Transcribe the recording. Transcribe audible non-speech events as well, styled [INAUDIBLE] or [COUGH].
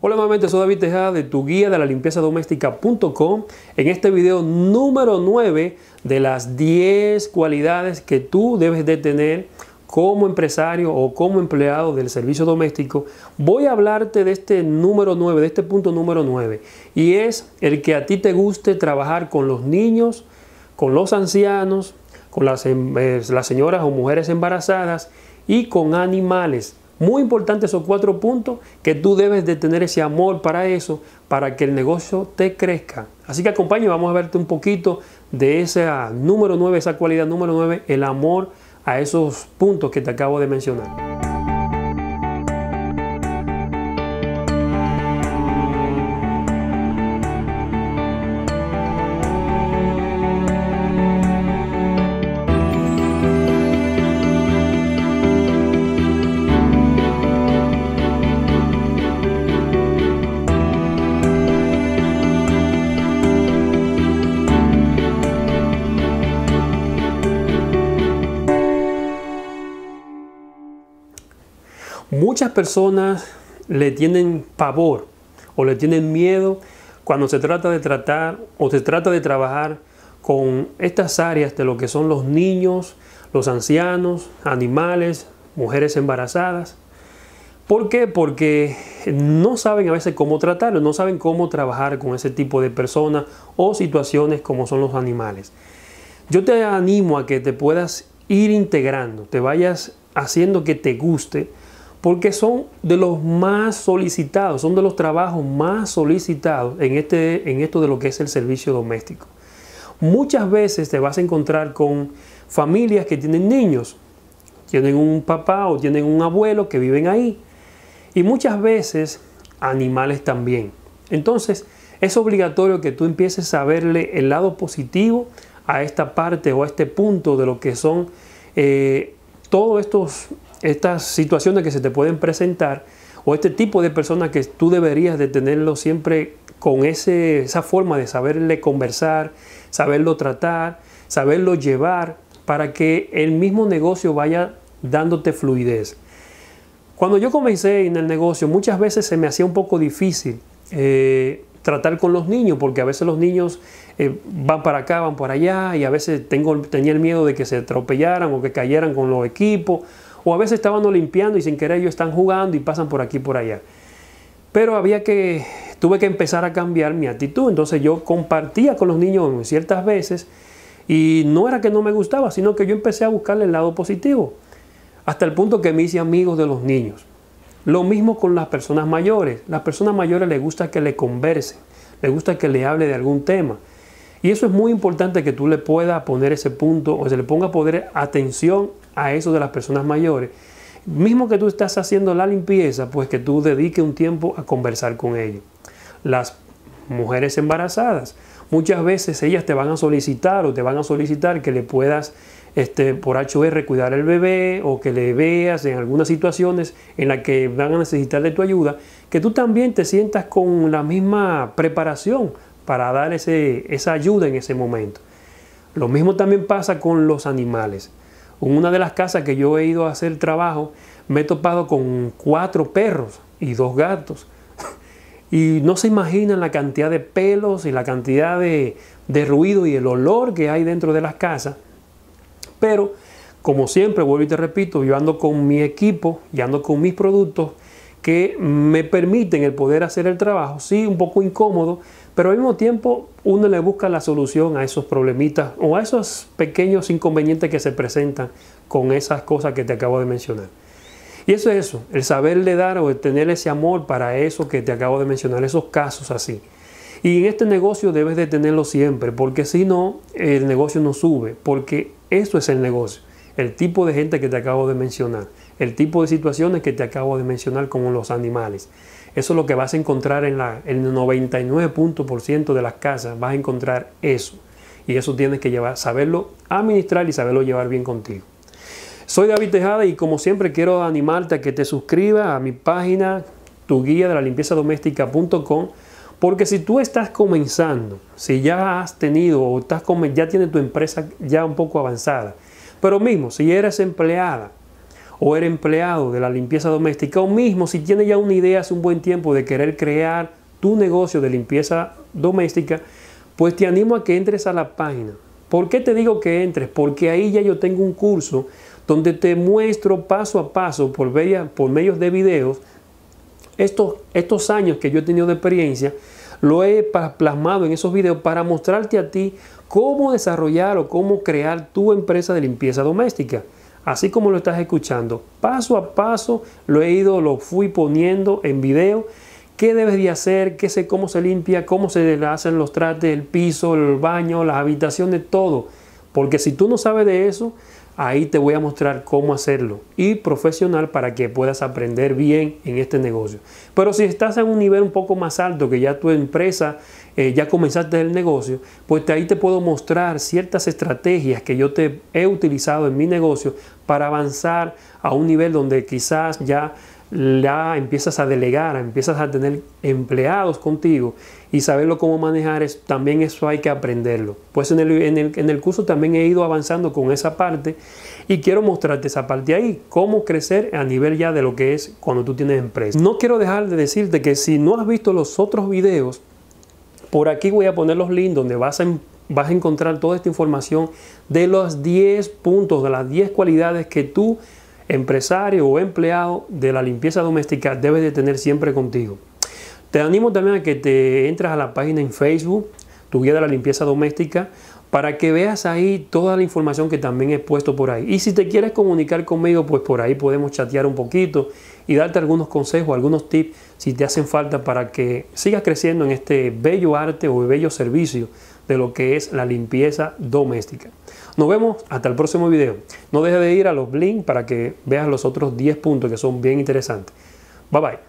Hola nuevamente, soy David Tejada de tu guía de la limpieza doméstica.com. En este video número 9 de las 10 cualidades que tú debes de tener como empresario o como empleado del servicio doméstico, voy a hablarte de este número 9, de este punto número 9. Y es el que a ti te guste trabajar con los niños, con los ancianos, con las, em, eh, las señoras o mujeres embarazadas y con animales. Muy importante esos cuatro puntos que tú debes de tener ese amor para eso, para que el negocio te crezca. Así que acompañe, vamos a verte un poquito de esa número 9, esa cualidad número 9, el amor a esos puntos que te acabo de mencionar. Muchas personas le tienen pavor o le tienen miedo cuando se trata de tratar o se trata de trabajar con estas áreas de lo que son los niños, los ancianos, animales, mujeres embarazadas. ¿Por qué? Porque no saben a veces cómo tratarlo, no saben cómo trabajar con ese tipo de personas o situaciones como son los animales. Yo te animo a que te puedas ir integrando, te vayas haciendo que te guste porque son de los más solicitados, son de los trabajos más solicitados en, este, en esto de lo que es el servicio doméstico. Muchas veces te vas a encontrar con familias que tienen niños, tienen un papá o tienen un abuelo que viven ahí, y muchas veces animales también. Entonces, es obligatorio que tú empieces a verle el lado positivo a esta parte o a este punto de lo que son eh, todos estos estas situaciones que se te pueden presentar o este tipo de personas que tú deberías de tenerlo siempre con esa forma de saberle conversar, saberlo tratar, saberlo llevar para que el mismo negocio vaya dándote fluidez. Cuando yo comencé en el negocio muchas veces se me hacía un poco difícil eh, tratar con los niños porque a veces los niños eh, van para acá, van para allá y a veces tengo, tenía el miedo de que se atropellaran o que cayeran con los equipos o a veces estaban limpiando y sin querer ellos están jugando y pasan por aquí por allá. Pero había que, tuve que empezar a cambiar mi actitud. Entonces yo compartía con los niños ciertas veces y no era que no me gustaba, sino que yo empecé a buscarle el lado positivo. Hasta el punto que me hice amigos de los niños. Lo mismo con las personas mayores. Las personas mayores les gusta que le converse. les gusta que le hable de algún tema. Y eso es muy importante que tú le puedas poner ese punto o se le ponga a poder atención a eso de las personas mayores. Mismo que tú estás haciendo la limpieza, pues que tú dediques un tiempo a conversar con ellos. Las mujeres embarazadas, muchas veces ellas te van a solicitar o te van a solicitar que le puedas este, por HR cuidar el bebé o que le veas en algunas situaciones en las que van a necesitar de tu ayuda, que tú también te sientas con la misma preparación para dar esa ayuda en ese momento. Lo mismo también pasa con los animales. En una de las casas que yo he ido a hacer trabajo, me he topado con cuatro perros y dos gatos. [LAUGHS] Y no se imaginan la cantidad de pelos y la cantidad de, de ruido y el olor que hay dentro de las casas. Pero, como siempre, vuelvo y te repito, yo ando con mi equipo y ando con mis productos que me permiten el poder hacer el trabajo, sí, un poco incómodo, pero al mismo tiempo uno le busca la solución a esos problemitas o a esos pequeños inconvenientes que se presentan con esas cosas que te acabo de mencionar. Y eso es eso, el saberle dar o el tener ese amor para eso que te acabo de mencionar, esos casos así. Y en este negocio debes de tenerlo siempre, porque si no, el negocio no sube, porque eso es el negocio el tipo de gente que te acabo de mencionar, el tipo de situaciones que te acabo de mencionar como los animales. Eso es lo que vas a encontrar en el 99% de las casas, vas a encontrar eso. Y eso tienes que llevar, saberlo administrar y saberlo llevar bien contigo. Soy David Tejada y como siempre quiero animarte a que te suscribas a mi página, tu guía de la limpieza doméstica.com, porque si tú estás comenzando, si ya has tenido o estás, ya tienes tu empresa ya un poco avanzada, pero mismo, si eres empleada o eres empleado de la limpieza doméstica, o mismo si tienes ya una idea hace un buen tiempo de querer crear tu negocio de limpieza doméstica, pues te animo a que entres a la página. ¿Por qué te digo que entres? Porque ahí ya yo tengo un curso donde te muestro paso a paso por, por medios de videos estos, estos años que yo he tenido de experiencia, lo he plasmado en esos videos para mostrarte a ti cómo desarrollar o cómo crear tu empresa de limpieza doméstica. Así como lo estás escuchando, paso a paso lo he ido, lo fui poniendo en video. ¿Qué debes de hacer? ¿Qué sé cómo se limpia? ¿Cómo se hacen los trates, el piso, el baño, las habitaciones, todo? Porque si tú no sabes de eso, ahí te voy a mostrar cómo hacerlo y profesional para que puedas aprender bien en este negocio. Pero si estás en un nivel un poco más alto, que ya tu empresa eh, ya comenzaste el negocio, pues de ahí te puedo mostrar ciertas estrategias que yo te he utilizado en mi negocio para avanzar a un nivel donde quizás ya la empiezas a delegar, empiezas a tener empleados contigo y saberlo cómo manejar, es, también eso hay que aprenderlo. Pues en el, en el curso también he ido avanzando con esa parte y quiero mostrarte esa parte ahí, cómo crecer a nivel ya de lo que es cuando tú tienes empresa. No quiero dejar de decirte que si no has visto los otros videos, por aquí voy a poner los links donde vas a, vas a encontrar toda esta información de los 10 puntos, de las 10 cualidades que tú, empresario o empleado de la limpieza doméstica, debes de tener siempre contigo. Te animo también a que te entres a la página en Facebook, tu guía de la limpieza doméstica, para que veas ahí toda la información que también he puesto por ahí. Y si te quieres comunicar conmigo, pues por ahí podemos chatear un poquito y darte algunos consejos, algunos tips, si te hacen falta para que sigas creciendo en este bello arte o bello servicio de lo que es la limpieza doméstica. Nos vemos hasta el próximo video. No dejes de ir a los links para que veas los otros 10 puntos que son bien interesantes. Bye bye.